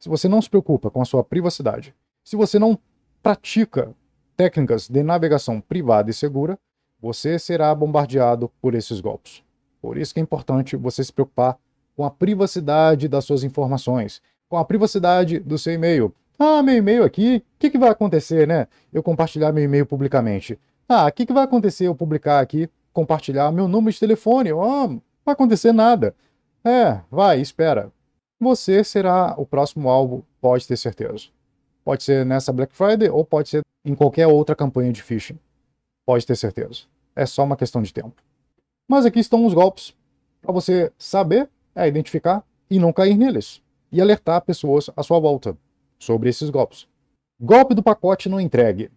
se você não se preocupa com a sua privacidade, se você não pratica técnicas de navegação privada e segura, você será bombardeado por esses golpes. Por isso que é importante você se preocupar com a privacidade das suas informações, com a privacidade do seu e-mail. Ah, meu e-mail aqui, o que, que vai acontecer, né? Eu compartilhar meu e-mail publicamente. Ah, o que, que vai acontecer eu publicar aqui, compartilhar meu número de telefone? Ah, oh, não vai acontecer nada. É, vai, espera você será o próximo alvo, pode ter certeza. Pode ser nessa Black Friday ou pode ser em qualquer outra campanha de phishing. Pode ter certeza. É só uma questão de tempo. Mas aqui estão os golpes para você saber, é identificar e não cair neles. E alertar pessoas à sua volta sobre esses golpes. Golpe do pacote não entregue.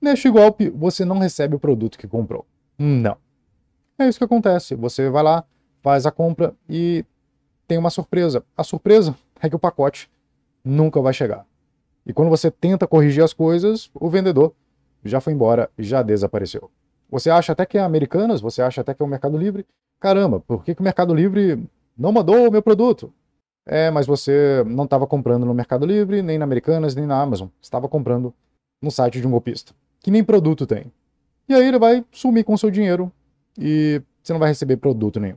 Neste golpe, você não recebe o produto que comprou. Não. É isso que acontece. Você vai lá, faz a compra e tem uma surpresa. A surpresa é que o pacote nunca vai chegar. E quando você tenta corrigir as coisas, o vendedor já foi embora, já desapareceu. Você acha até que é Americanas, você acha até que é o Mercado Livre. Caramba, por que, que o Mercado Livre não mandou o meu produto? É, mas você não estava comprando no Mercado Livre, nem na Americanas, nem na Amazon. Estava comprando no site de um golpista, que nem produto tem. E aí ele vai sumir com o seu dinheiro e você não vai receber produto nenhum.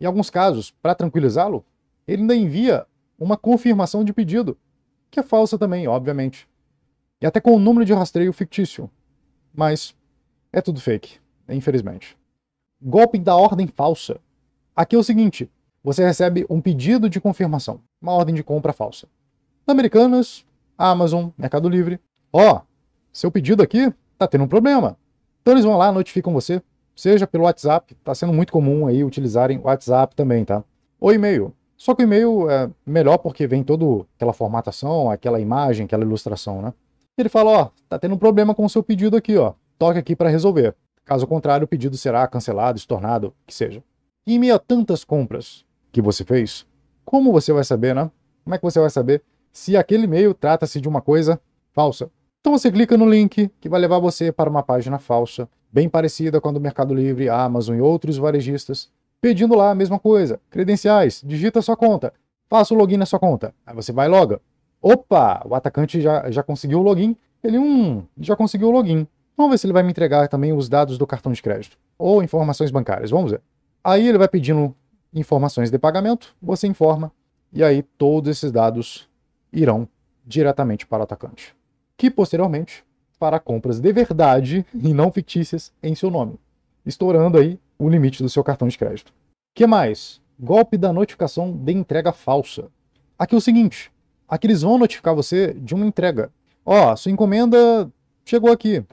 Em alguns casos, para tranquilizá-lo, ele ainda envia uma confirmação de pedido, que é falsa também, obviamente. E até com o um número de rastreio fictício. Mas é tudo fake, infelizmente. Golpe da ordem falsa. Aqui é o seguinte: você recebe um pedido de confirmação, uma ordem de compra falsa. Americanas, Amazon, Mercado Livre. Ó, oh, seu pedido aqui tá tendo um problema. Então eles vão lá, notificam você, seja pelo WhatsApp, está sendo muito comum aí utilizarem o WhatsApp também, tá? Ou e-mail. Só que o e-mail é melhor porque vem toda aquela formatação, aquela imagem, aquela ilustração, né? ele fala, ó, tá tendo um problema com o seu pedido aqui, ó. Toque aqui para resolver. Caso contrário, o pedido será cancelado, estornado, que seja. E em meio a tantas compras que você fez, como você vai saber, né? Como é que você vai saber se aquele e-mail trata-se de uma coisa falsa? Então você clica no link que vai levar você para uma página falsa bem parecida com a do Mercado Livre, Amazon e outros varejistas, pedindo lá a mesma coisa, credenciais, digita sua conta, faça o login na sua conta. Aí você vai logo. Opa, o atacante já, já conseguiu o login. Ele, um já conseguiu o login. Vamos ver se ele vai me entregar também os dados do cartão de crédito ou informações bancárias. Vamos ver. Aí ele vai pedindo informações de pagamento, você informa, e aí todos esses dados irão diretamente para o atacante, que posteriormente para compras de verdade e não fictícias em seu nome, estourando aí o limite do seu cartão de crédito. Que mais? Golpe da notificação de entrega falsa. Aqui é o seguinte, aqui eles vão notificar você de uma entrega. Ó, oh, sua encomenda chegou aqui.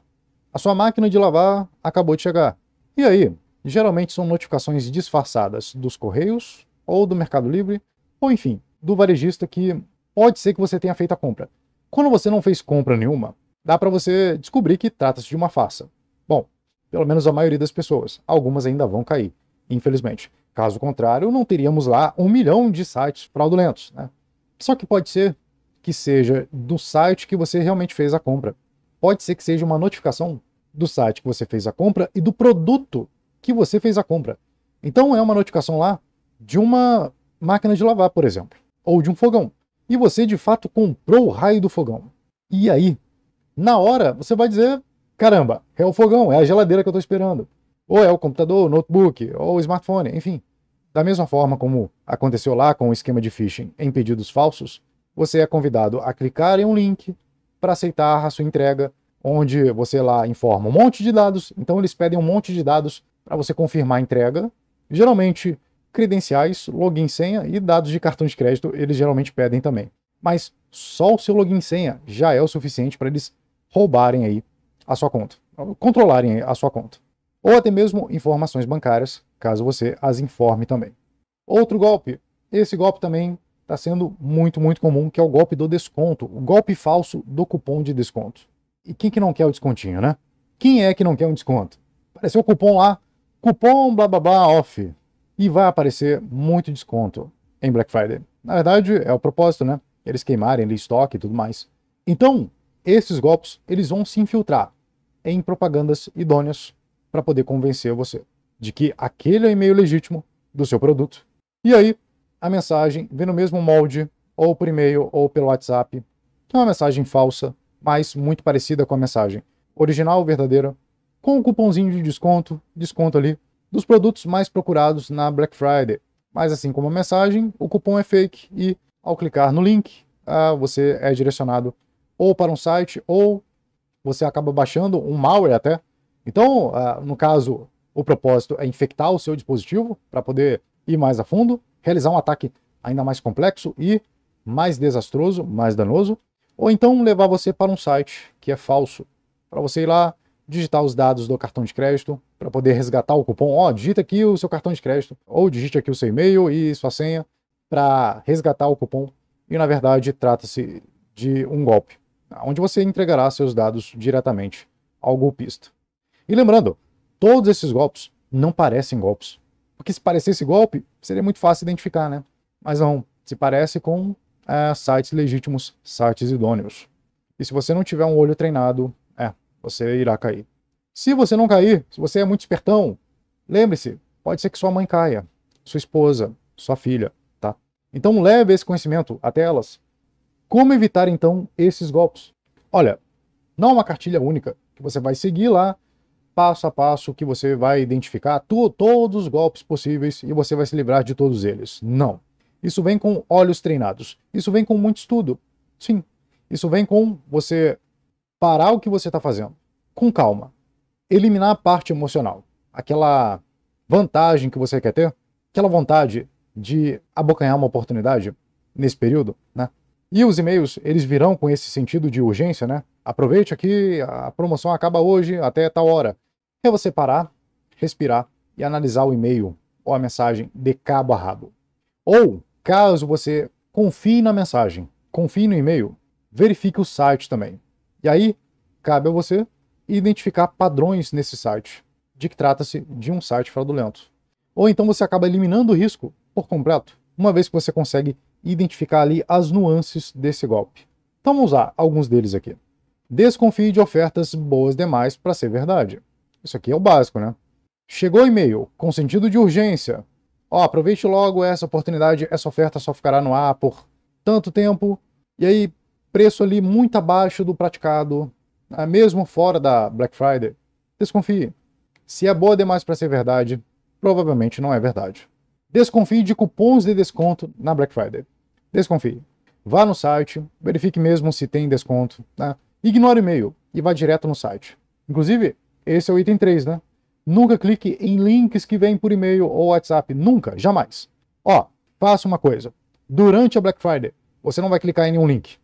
A sua máquina de lavar acabou de chegar. E aí? Geralmente são notificações disfarçadas dos correios ou do Mercado Livre, ou enfim, do varejista que pode ser que você tenha feito a compra. Quando você não fez compra nenhuma, dá para você descobrir que trata-se de uma farsa. Bom, pelo menos a maioria das pessoas. Algumas ainda vão cair, infelizmente. Caso contrário, não teríamos lá um milhão de sites fraudulentos. Né? Só que pode ser que seja do site que você realmente fez a compra. Pode ser que seja uma notificação do site que você fez a compra e do produto que você fez a compra. Então é uma notificação lá de uma máquina de lavar, por exemplo, ou de um fogão. E você de fato comprou o raio do fogão. E aí na hora você vai dizer: caramba, é o fogão, é a geladeira que eu estou esperando, ou é o computador, o notebook, ou o smartphone, enfim. Da mesma forma como aconteceu lá com o esquema de phishing em pedidos falsos, você é convidado a clicar em um link para aceitar a sua entrega, onde você lá informa um monte de dados. Então eles pedem um monte de dados para você confirmar a entrega. Geralmente credenciais, login senha e dados de cartão de crédito eles geralmente pedem também. Mas só o seu login senha já é o suficiente para eles roubarem aí a sua conta, controlarem a sua conta. Ou até mesmo informações bancárias, caso você as informe também. Outro golpe, esse golpe também está sendo muito, muito comum, que é o golpe do desconto, o golpe falso do cupom de desconto. E quem que não quer o descontinho, né? Quem é que não quer um desconto? Apareceu o cupom lá, cupom blá blá blá off, e vai aparecer muito desconto em Black Friday. Na verdade, é o propósito, né? Eles queimarem ali estoque e tudo mais. Então, esses golpes eles vão se infiltrar em propagandas idôneas para poder convencer você de que aquele é e-mail legítimo do seu produto. E aí, a mensagem vem no mesmo molde, ou por e-mail, ou pelo WhatsApp, que é uma mensagem falsa, mas muito parecida com a mensagem original, verdadeira, com um cupomzinho de desconto, desconto ali, dos produtos mais procurados na Black Friday. Mas assim como a mensagem, o cupom é fake e, ao clicar no link, ah, você é direcionado ou para um site, ou você acaba baixando um malware até. Então, uh, no caso, o propósito é infectar o seu dispositivo para poder ir mais a fundo, realizar um ataque ainda mais complexo e mais desastroso, mais danoso, ou então levar você para um site que é falso, para você ir lá digitar os dados do cartão de crédito para poder resgatar o cupom. Ó, oh, digita aqui o seu cartão de crédito, ou digite aqui o seu e-mail e sua senha para resgatar o cupom. E na verdade trata-se de um golpe onde você entregará seus dados diretamente ao golpista. E lembrando, todos esses golpes não parecem golpes. Porque se parecesse golpe, seria muito fácil identificar, né? Mas não, se parece com é, sites legítimos, sites idôneos. E se você não tiver um olho treinado, é, você irá cair. Se você não cair, se você é muito espertão, lembre-se, pode ser que sua mãe caia, sua esposa, sua filha, tá? Então leve esse conhecimento até elas, como evitar então esses golpes? Olha, não é uma cartilha única que você vai seguir lá passo a passo que você vai identificar tu, todos os golpes possíveis e você vai se livrar de todos eles. Não. Isso vem com olhos treinados. Isso vem com muito estudo. Sim. Isso vem com você parar o que você está fazendo com calma. Eliminar a parte emocional. Aquela vantagem que você quer ter, aquela vontade de abocanhar uma oportunidade nesse período, né? E os e-mails, eles virão com esse sentido de urgência, né? Aproveite aqui, a promoção acaba hoje até tal hora. É você parar, respirar e analisar o e-mail ou a mensagem de cabo a rabo. Ou, caso você confie na mensagem, confie no e-mail, verifique o site também. E aí, cabe a você identificar padrões nesse site, de que trata-se de um site fraudulento. Ou então você acaba eliminando o risco por completo, uma vez que você consegue identificar ali as nuances desse golpe. Então vamos lá, alguns deles aqui. Desconfie de ofertas boas demais para ser verdade. Isso aqui é o básico, né? Chegou e-mail com sentido de urgência. Ó, aproveite logo essa oportunidade, essa oferta só ficará no ar por tanto tempo. E aí, preço ali muito abaixo do praticado, né? mesmo fora da Black Friday. Desconfie. Se é boa demais para ser verdade, provavelmente não é verdade. Desconfie de cupons de desconto na Black Friday desconfie. Vá no site, verifique mesmo se tem desconto, né? Ignore o e-mail e vá direto no site. Inclusive, esse é o item 3, né? Nunca clique em links que vêm por e-mail ou WhatsApp, nunca, jamais. Ó, faça uma coisa. Durante a Black Friday, você não vai clicar em nenhum link.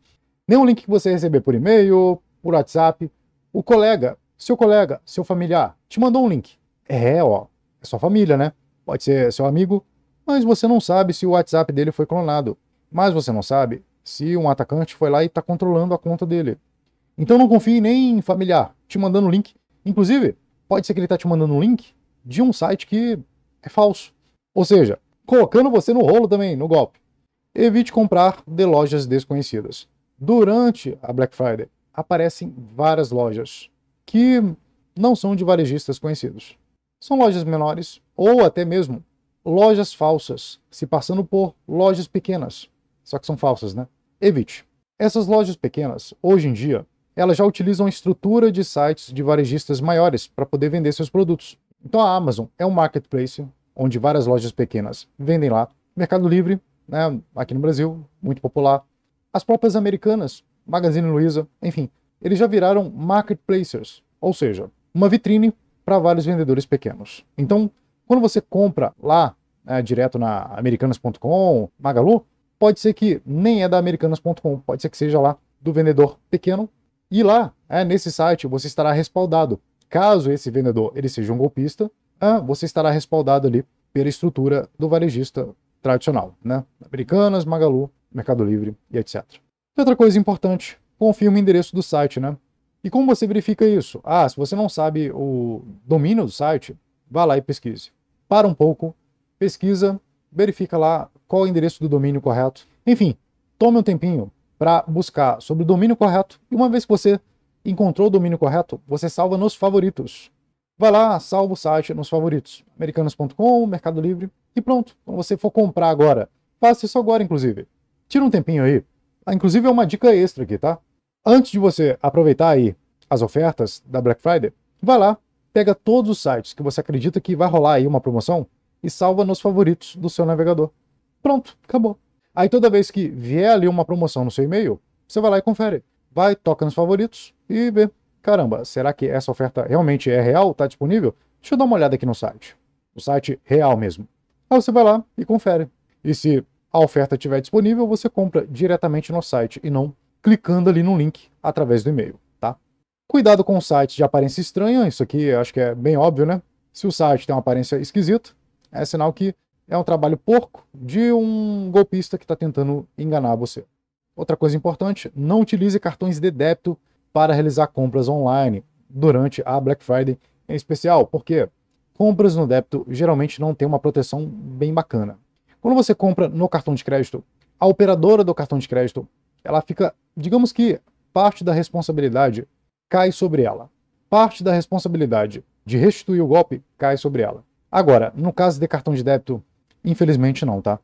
Nenhum link que você receber por e-mail, por WhatsApp, o colega, seu colega, seu familiar, te mandou um link. É, ó, é sua família, né? Pode ser seu amigo, mas você não sabe se o WhatsApp dele foi clonado. Mas você não sabe se um atacante foi lá e está controlando a conta dele. Então não confie nem em familiar te mandando link. Inclusive, pode ser que ele está te mandando um link de um site que é falso. Ou seja, colocando você no rolo também, no golpe. Evite comprar de lojas desconhecidas. Durante a Black Friday, aparecem várias lojas que não são de varejistas conhecidos. São lojas menores ou até mesmo lojas falsas, se passando por lojas pequenas só que são falsas, né? Evite. Essas lojas pequenas, hoje em dia, elas já utilizam a estrutura de sites de varejistas maiores para poder vender seus produtos. Então a Amazon é um marketplace onde várias lojas pequenas vendem lá. Mercado Livre, né, aqui no Brasil, muito popular. As próprias americanas, Magazine Luiza, enfim, eles já viraram marketplacers, ou seja, uma vitrine para vários vendedores pequenos. Então, quando você compra lá, né, direto na americanas.com, Magalu, pode ser que nem é da americanas.com, pode ser que seja lá do vendedor pequeno. E lá, é nesse site, você estará respaldado. Caso esse vendedor ele seja um golpista, você estará respaldado ali pela estrutura do varejista tradicional, né? Americanas, Magalu, Mercado Livre e etc. E outra coisa importante, confirma o endereço do site, né? E como você verifica isso? Ah, se você não sabe o domínio do site, vá lá e pesquise. Para um pouco, pesquisa, verifica lá qual é o endereço do domínio correto. Enfim, tome um tempinho para buscar sobre o domínio correto e uma vez que você encontrou o domínio correto, você salva nos favoritos. Vai lá, salva o site nos favoritos, americanos.com, Mercado Livre e pronto. Quando você for comprar agora, faça isso agora inclusive. Tira um tempinho aí. Ah, inclusive é uma dica extra aqui, tá? Antes de você aproveitar aí as ofertas da Black Friday, vai lá, pega todos os sites que você acredita que vai rolar aí uma promoção e salva nos favoritos do seu navegador. Pronto, acabou. Aí toda vez que vier ali uma promoção no seu e-mail, você vai lá e confere. Vai, toca nos favoritos e vê. Caramba, será que essa oferta realmente é real? Está disponível? Deixa eu dar uma olhada aqui no site. O site real mesmo. Aí você vai lá e confere. E se a oferta estiver disponível, você compra diretamente no site e não clicando ali no link através do e-mail, tá? Cuidado com sites de aparência estranha, isso aqui acho que é bem óbvio, né? Se o site tem uma aparência esquisita, é sinal que é um trabalho porco de um golpista que está tentando enganar você. Outra coisa importante, não utilize cartões de débito para realizar compras online durante a Black Friday em especial, porque compras no débito geralmente não tem uma proteção bem bacana. Quando você compra no cartão de crédito, a operadora do cartão de crédito, ela fica, digamos que parte da responsabilidade cai sobre ela. Parte da responsabilidade de restituir o golpe cai sobre ela. Agora, no caso de cartão de débito, Infelizmente não, tá?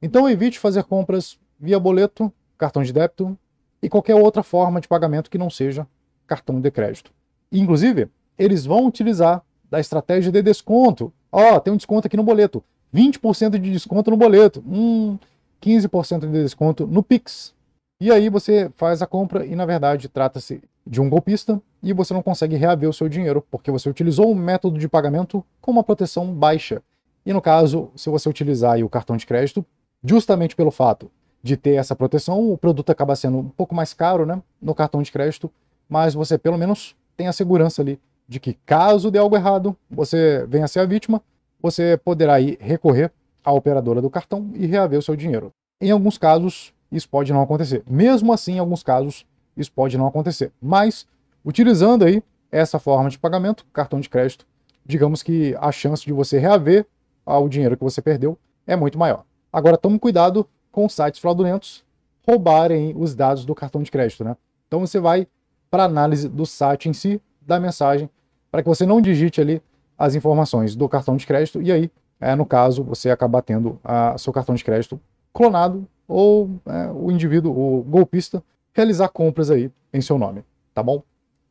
Então evite fazer compras via boleto, cartão de débito e qualquer outra forma de pagamento que não seja cartão de crédito. Inclusive, eles vão utilizar da estratégia de desconto. Ó, oh, tem um desconto aqui no boleto. 20% de desconto no boleto. Hum, 15% de desconto no Pix. E aí você faz a compra e, na verdade, trata-se de um golpista e você não consegue reaver o seu dinheiro porque você utilizou um método de pagamento com uma proteção baixa. E no caso, se você utilizar o cartão de crédito, justamente pelo fato de ter essa proteção, o produto acaba sendo um pouco mais caro né, no cartão de crédito, mas você pelo menos tem a segurança ali de que caso dê algo errado, você venha a ser a vítima, você poderá aí recorrer à operadora do cartão e reaver o seu dinheiro. Em alguns casos, isso pode não acontecer. Mesmo assim, em alguns casos, isso pode não acontecer. Mas, utilizando aí essa forma de pagamento, cartão de crédito, digamos que a chance de você reaver ao dinheiro que você perdeu é muito maior. Agora, tome cuidado com sites fraudulentos roubarem os dados do cartão de crédito, né? Então você vai para análise do site em si, da mensagem, para que você não digite ali as informações do cartão de crédito e aí, é, no caso, você acabar tendo a, seu cartão de crédito clonado ou é, o indivíduo, o golpista, realizar compras aí em seu nome, tá bom?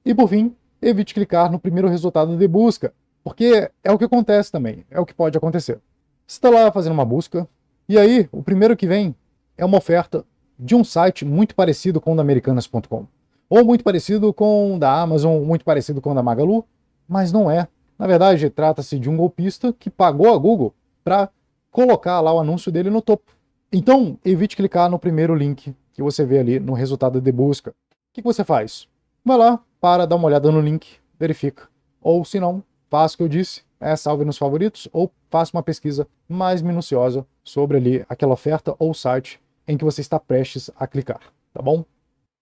E por fim, evite clicar no primeiro resultado de busca. Porque é o que acontece também, é o que pode acontecer. Você está lá fazendo uma busca, e aí o primeiro que vem é uma oferta de um site muito parecido com o da Americanas.com. Ou muito parecido com o da Amazon, muito parecido com o da Magalu, mas não é. Na verdade, trata-se de um golpista que pagou a Google para colocar lá o anúncio dele no topo. Então, evite clicar no primeiro link que você vê ali no resultado de busca. O que, que você faz? Vai lá, para, dá uma olhada no link, verifica. Ou se não, passo o que eu disse, é salve nos favoritos ou faça uma pesquisa mais minuciosa sobre ali aquela oferta ou site em que você está prestes a clicar, tá bom?